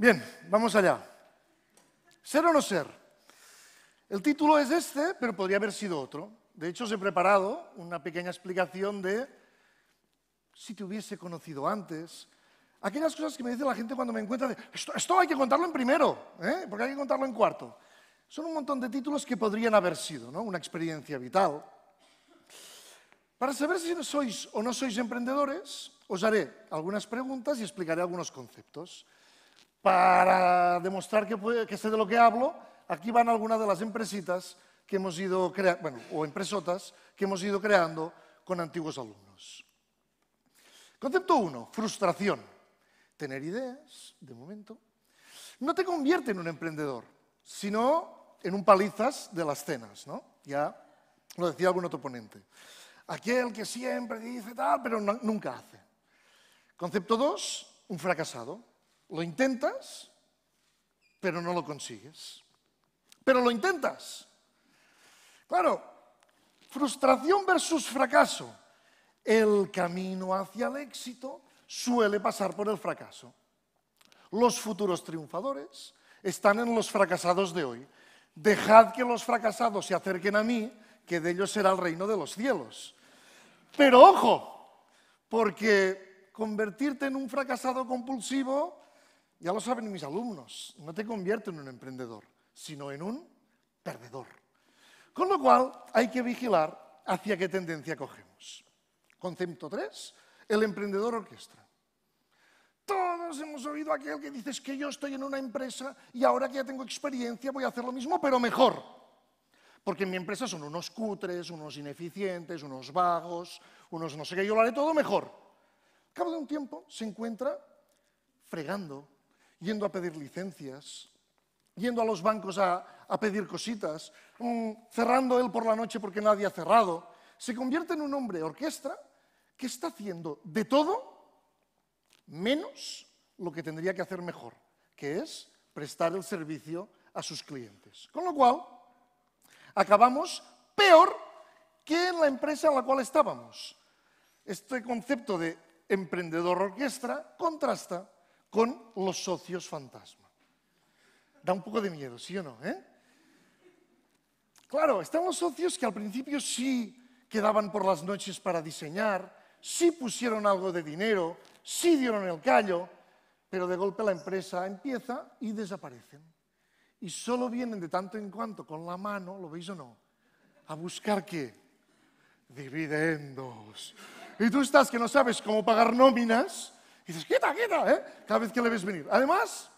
Bien, vamos allá. ¿Ser o no ser? El título es este, pero podría haber sido otro. De hecho, os he preparado una pequeña explicación de si te hubiese conocido antes. Aquellas cosas que me dice la gente cuando me encuentra, esto, hay que contarlo en primero, ¿eh? porque hay que contarlo en cuarto. Son un montón de títulos que podrían haber sido, ¿no? Una experiencia vital. Para saber si sois o no sois emprendedores, os haré algunas preguntas y explicaré algunos conceptos. Para demostrar que, sé de lo que hablo, aquí van algunas de las empresitas que hemos ido creando, o empresotas que hemos ido creando con antiguos alumnos. Concepto 1, frustración. Tener ideas, de momento, no te convierte en un emprendedor, sino en un palizas de las cenas, ¿no? Ya lo decía algún otro ponente. Aquel que siempre dice tal, pero nunca hace. Concepto 2, un fracasado. Lo intentas, pero no lo consigues. Pero lo intentas. Claro, frustración versus fracaso. El camino hacia el éxito suele pasar por el fracaso. Los futuros triunfadores están en los fracasados de hoy. Dejad que los fracasados se acerquen a mí, que de ellos será el reino de los cielos. Pero ojo, porque convertirte en un fracasado compulsivo ya lo saben mis alumnos, no te convierto en un emprendedor, sino en un perdedor. Con lo cual hay que vigilar hacia qué tendencia cogemos. Concepto 3, el emprendedor orquestra. Todos hemos oído aquel que dices que yo estoy en una empresa y ahora que ya tengo experiencia voy a hacer lo mismo, pero mejor. Porque en mi empresa son unos cutres, unos ineficientes, unos vagos, unos no sé qué, yo lo haré todo mejor. Al cabo de un tiempo se encuentra fregando, yendo a pedir licencias, yendo a los bancos a, pedir cositas, mm, cerrando él por la noche porque nadie ha cerrado, se convierte en un hombre orquesta que está haciendo de todo menos lo que tendría que hacer mejor, que es prestar el servicio a sus clientes. Con lo cual, acabamos peor que en la empresa en la cual estábamos. Este concepto de emprendedor orquesta contrasta con los socios fantasma. Da un poco de miedo, ¿sí o no? Eh? Claro, están los socios que al principio sí quedaban por las noches para diseñar, sí pusieron algo de dinero, sí dieron el callo, pero de golpe la empresa empieza y desaparecen. Y solo vienen de tanto en cuanto con la mano, ¿lo veis o no? A buscar qué? Dividendos. Y tú estás que no sabes cómo pagar nóminas y dices, quita, quita, ¿eh? cada vez que le ves venir. Además,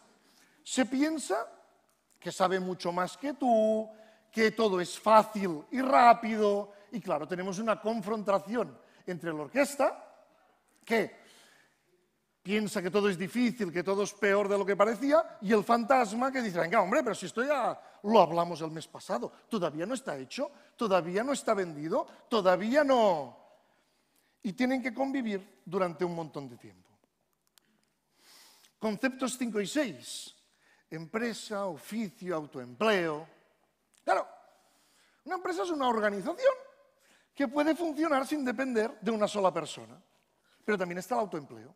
se piensa que sabe mucho más que tú, que todo es fácil y rápido. Y claro, tenemos una confrontación entre la orquesta, que piensa que todo es difícil, que todo es peor de lo que parecía, y el fantasma que dice, venga, hombre, pero si esto ya lo hablamos el mes pasado, todavía no está hecho, todavía no está vendido, todavía no... Y tienen que convivir durante un montón de tiempo. Conceptos 5 y 6. Empresa, oficio, autoempleo. Claro, una empresa es una organización que puede funcionar sin depender de una sola persona. Pero también está el autoempleo,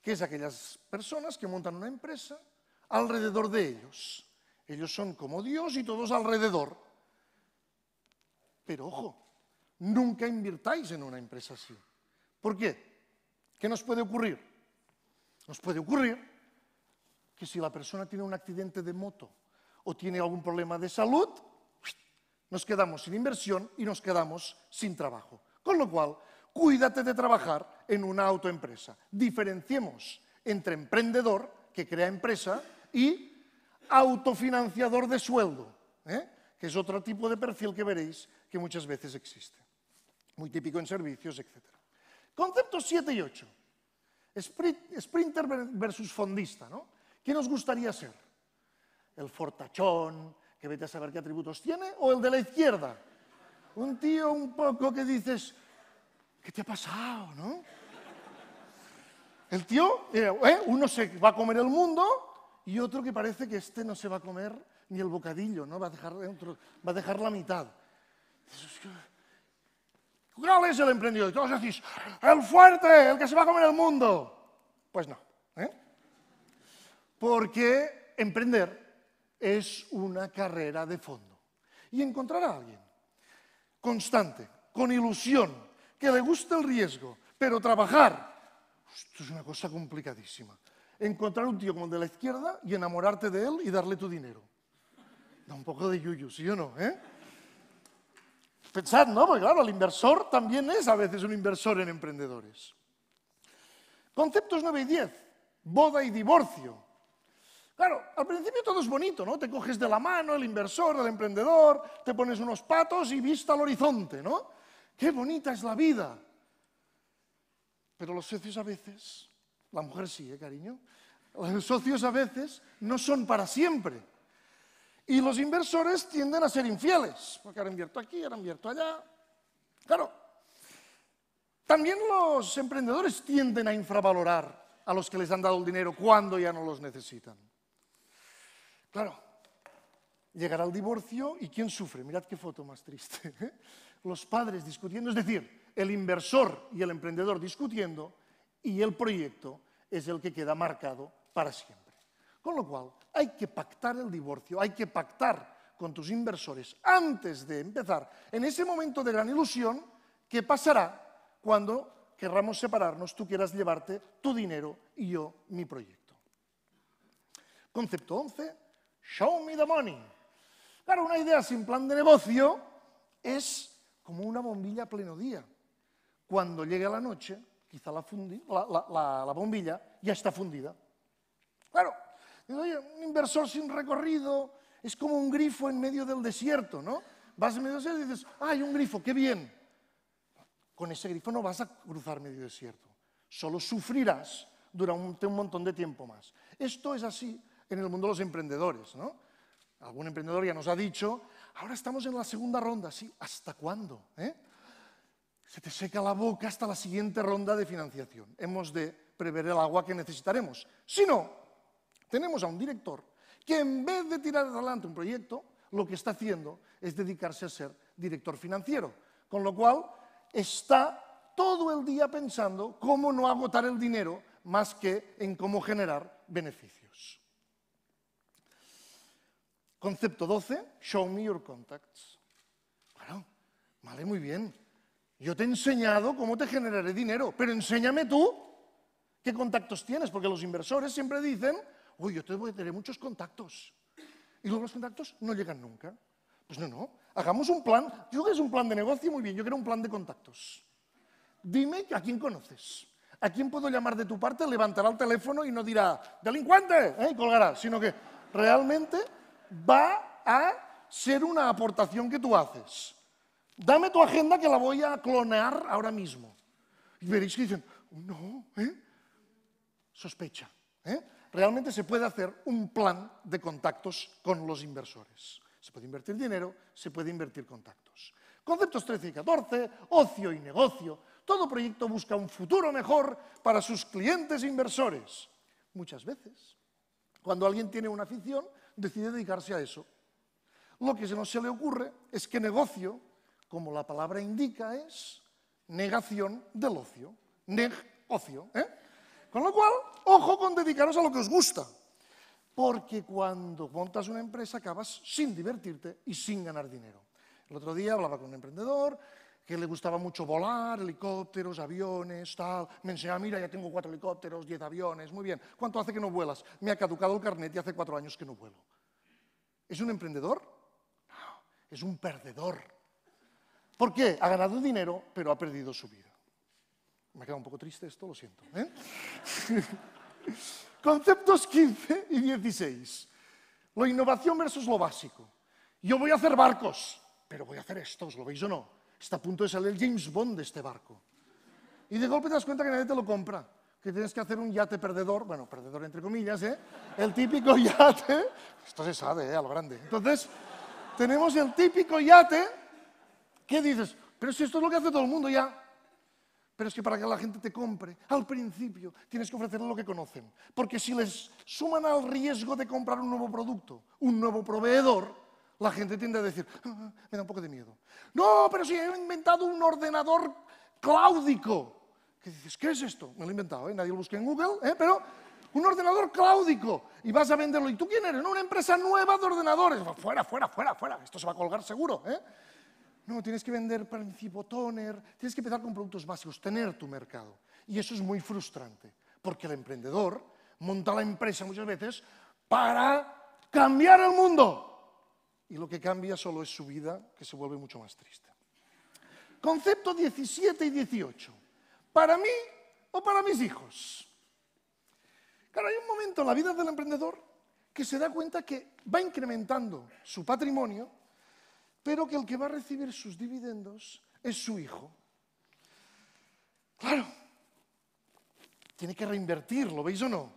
que es aquellas personas que montan una empresa alrededor de ellos. Ellos son como Dios y todos alrededor. Pero ojo, nunca invirtáis en una empresa así. ¿Por qué? ¿Qué nos puede ocurrir? Nos puede ocurrir que si la persona tiene un accidente de moto o tiene algún problema de salud, nos quedamos sin inversión y nos quedamos sin trabajo. Con lo cual, cuídate de trabajar en una autoempresa. Diferenciemos entre emprendedor, que crea empresa, y autofinanciador de sueldo, ¿eh? que es otro tipo de perfil que veréis que muchas veces existe. Muy típico en servicios, etc. Conceptos 7 y 8. sprinter versus fondista, ¿no? ¿Qué nos gustaría ser? ¿El fortachón, que vete a saber qué atributos tiene, o el de la izquierda? Un tío un poco que dices, ¿qué te ha pasado, no? El tío, eh, eh uno se va a comer el mundo y otro que parece que este no se va a comer ni el bocadillo, ¿no? Va a dejar, va a dejar la mitad. ¿Cuál es el emprendido? Y todos decís, el fuerte, el que se va a comer el mundo. Pues no. ¿eh? Porque emprender es una carrera de fondo. Y encontrar a alguien constante, con ilusión, que le guste el riesgo, pero trabajar, esto es una cosa complicadísima. Encontrar un tío como el de la izquierda y enamorarte de él y darle tu dinero. Da un poco de yuyu, ¿sí o no? ¿Eh? Pensad, ¿no? Porque claro, el inversor también es a veces un inversor en emprendedores. Conceptos 9 y 10, boda y divorcio. Claro, al principio todo es bonito, ¿no? Te coges de la mano el inversor, el emprendedor, te pones unos patos y vista al horizonte, ¿no? Qué bonita es la vida. Pero los socios a veces, la mujer sí, ¿eh, cariño? Los socios a veces no son para siempre. Y los inversores tienden a ser infieles, porque ahora invierto aquí, ahora invierto allá. Claro. También los emprendedores tienden a infravalorar a los que les han dado el dinero cuando ya no los necesitan. Claro, llegará el divorcio y ¿quién sufre? Mirad qué foto más triste. ¿eh? Los padres discutiendo, es decir, el inversor y el emprendedor discutiendo y el proyecto es el que queda marcado para siempre. Con lo cual, hay que pactar el divorcio, hay que pactar con tus inversores antes de empezar, en ese momento de gran ilusión, ¿qué pasará cuando querramos separarnos, tú quieras llevarte tu dinero y yo mi proyecto? Concepto 11, Show me the money. Claro, una idea sin plan de negocio es como una bombilla a pleno día. Cuando llegue la noche, quizá la, bombilla ya está fundida. Claro, un inversor sin recorrido es como un grifo en medio del desierto, ¿no? Vas en medio del desierto y dices, ¡ay, un grifo, qué bien. Con ese grifo no vas a cruzar medio desierto, solo sufrirás durante un montón de tiempo más. Esto es así en el mundo de los emprendedores, ¿no? Algún emprendedor ya nos ha dicho, ahora estamos en la segunda ronda, sí, ¿hasta cuándo? Eh? Se te seca la boca hasta la siguiente ronda de financiación. Hemos de prever el agua que necesitaremos. Si no, tenemos a un director que en vez de tirar adelante un proyecto, lo que está haciendo es dedicarse a ser director financiero, con lo cual está todo el día pensando cómo no agotar el dinero más que en cómo generar beneficios. Concepto 12, show me your contacts. Bueno, vale, muy bien. Yo te he enseñado cómo te generaré dinero, pero enséñame tú qué contactos tienes, porque los inversores siempre dicen, uy, yo te voy a tener muchos contactos. Y luego los contactos no llegan nunca. Pues no, no, hagamos un plan. Yo creo que es un plan de negocio, muy bien, yo quiero un plan de contactos. Dime a quién conoces. ¿A quién puedo llamar de tu parte? Levantará el teléfono y no dirá, delincuente, ¿eh? y colgará, sino que realmente va a ser una aportación que tú haces. Dame tu agenda que la voy a clonar ahora mismo. Y veréis que dicen, no, ¿eh? sospecha. ¿eh? Realmente se puede hacer un plan de contactos con los inversores. Se puede invertir dinero, se puede invertir contactos. Conceptos 13 y 14, ocio y negocio. Todo proyecto busca un futuro mejor para sus clientes e inversores. Muchas veces, cuando alguien tiene una afición, decide dedicarse a eso. Lo que no se le ocurre es que negocio, como la palabra indica, es negación del ocio. Neg ocio. ¿eh? Con lo cual, ojo con dedicaros a lo que os gusta. Porque cuando montas una empresa acabas sin divertirte y sin ganar dinero. El otro día hablaba con un emprendedor que le gustaba mucho volar, helicópteros, aviones, tal. Me enseñaba, mira, ya tengo cuatro helicópteros, diez aviones, muy bien. ¿Cuánto hace que no vuelas? Me ha caducado el carnet y hace cuatro años que no vuelo. ¿Es un emprendedor? No, es un perdedor. ¿Por qué? Ha ganado dinero, pero ha perdido su vida. Me queda un poco triste esto, lo siento. ¿eh? Conceptos 15 y 16. Lo innovación versus lo básico. Yo voy a hacer barcos, pero voy a hacer estos, ¿lo veis o no? Está a punto de salir el James Bond de este barco. Y de golpe te das cuenta que nadie te lo compra que tienes que hacer un yate perdedor, bueno, perdedor entre comillas, ¿eh? El típico yate, esto se sabe, ¿eh? A lo grande. Entonces, tenemos el típico yate qué dices, pero si esto es lo que hace todo el mundo ya. Pero es que para que la gente te compre, al principio tienes que ofrecerle lo que conocen. Porque si les suman al riesgo de comprar un nuevo producto, un nuevo proveedor, la gente tiende a decir, ah, ah, me da un poco de miedo. No, pero si he inventado un ordenador cláudico dices, ¿qué es esto? Me lo he inventado, ¿eh? nadie lo busca en Google, ¿eh? pero un ordenador cláudico y vas a venderlo. ¿Y tú quién eres? una empresa nueva de ordenadores. Fuera, fuera, fuera, fuera. Esto se va a colgar seguro. ¿eh? No, tienes que vender principio tienes que empezar con productos básicos, tener tu mercado. Y eso es muy frustrante, porque el emprendedor monta la empresa muchas veces para cambiar el mundo. Y lo que cambia solo es su vida, que se vuelve mucho más triste. Concepto 17 y 18 para mí o para mis hijos. Claro, hay un momento en la vida del emprendedor que se da cuenta que va incrementando su patrimonio, pero que el que va a recibir sus dividendos es su hijo. Claro, tiene que reinvertir, ¿lo veis o no?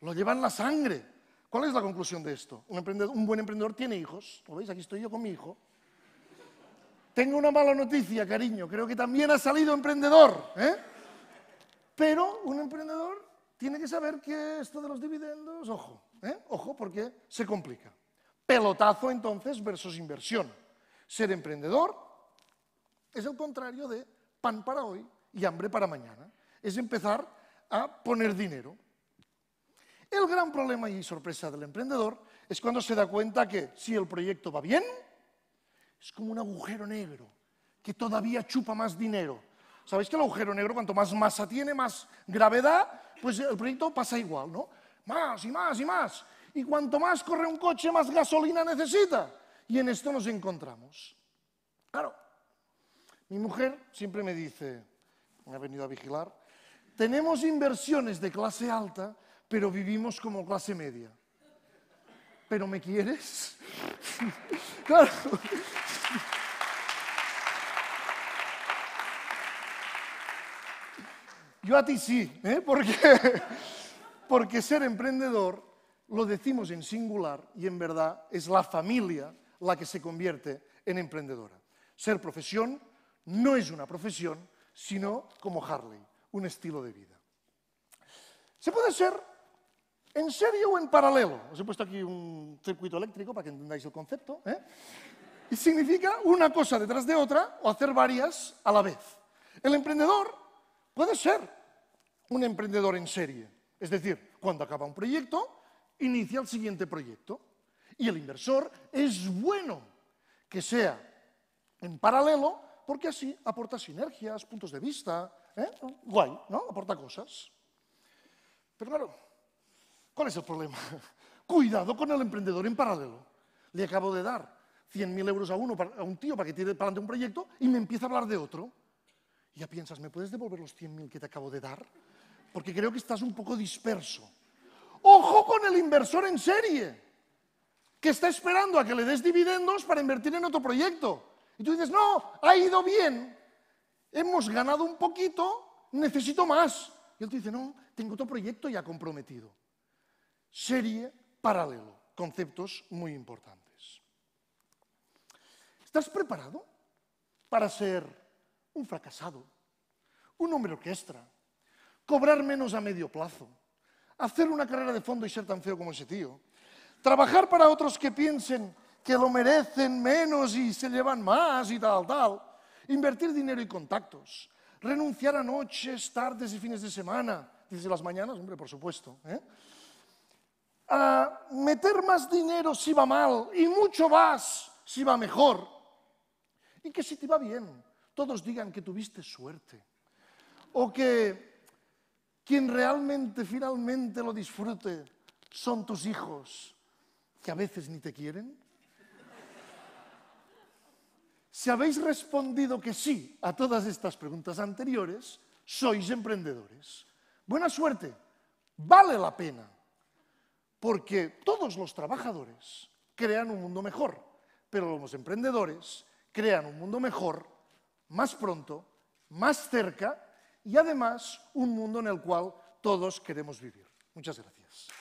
Lo lleva en la sangre. ¿Cuál es la conclusión de esto? Un, buen emprendedor tiene hijos, ¿lo veis? Aquí estoy yo con mi hijo. Tengo una mala noticia, cariño. Creo que también ha salido emprendedor. ¿eh? Pero un emprendedor tiene que saber que esto de los dividendos, ojo, ¿eh? ojo, porque se complica. Pelotazo entonces versus inversión. Ser emprendedor es el contrario de pan para hoy y hambre para mañana. Es empezar a poner dinero. El gran problema y sorpresa del emprendedor es cuando se da cuenta que si el proyecto va bien, es como un agujero negro que todavía chupa más dinero. ¿Sabéis que el agujero negro, cuanto más masa tiene, más gravedad? Pues el proyecto pasa igual, ¿no? Más y más y más. Y cuanto más corre un coche, más gasolina necesita. Y en esto nos encontramos. Claro, mi mujer siempre me dice, me ha venido a vigilar, tenemos inversiones de clase alta, pero vivimos como clase media. ¿Pero me quieres? claro. Yo a ti sí, ¿eh? porque, porque ser emprendedor lo decimos en singular y en verdad es la familia la que se convierte en emprendedora. Ser profesión no es una profesión, sino como Harley, un estilo de vida. Se puede ser en serio o en paralelo. Os he puesto aquí un circuito eléctrico para que entendáis el concepto. ¿eh? Y significa una cosa detrás de otra o hacer varias a la vez. El emprendedor Puede ser un emprendedor en serie, es decir, cuando acaba un proyecto, inicia el siguiente proyecto. Y el inversor es bueno que sea en paralelo, porque así aporta sinergias, puntos de vista, ¿eh? guay, ¿no? Aporta cosas. Pero claro, ¿cuál es el problema? Cuidado con el emprendedor en paralelo. Le acabo de dar 100.000 euros a, uno, a un tío para que tiene para un proyecto y me empieza a hablar de otro. Y ya piensas, ¿me puedes devolver los 100.000 que te acabo de dar? Porque creo que estás un poco disperso. Ojo con el inversor en serie, que está esperando a que le des dividendos para invertir en otro proyecto. Y tú dices, no, ha ido bien, hemos ganado un poquito, necesito más. Y él te dice, no, tengo otro proyecto ya comprometido. Serie paralelo, conceptos muy importantes. ¿Estás preparado para ser un fracasado, un hombre orquestra, cobrar menos a medio plazo, hacer una carrera de fondo y ser tan feo como ese tío, trabajar para otros que piensen que lo merecen menos y se llevan más y tal, tal, invertir dinero y contactos, renunciar a noches, tardes y fines de semana, desde las mañanas, hombre, por supuesto, ¿eh? a meter más dinero si va mal y mucho más si va mejor. Y que si te va bien, todos digan que tuviste suerte o que quien realmente finalmente lo disfrute son tus hijos que a veces ni te quieren? Si habéis respondido que sí a todas estas preguntas anteriores, sois emprendedores. Buena suerte, vale la pena, porque todos los trabajadores crean un mundo mejor, pero los emprendedores crean un mundo mejor más pronto, más cerca y además un mundo en el cual todos queremos vivir. Muchas gracias.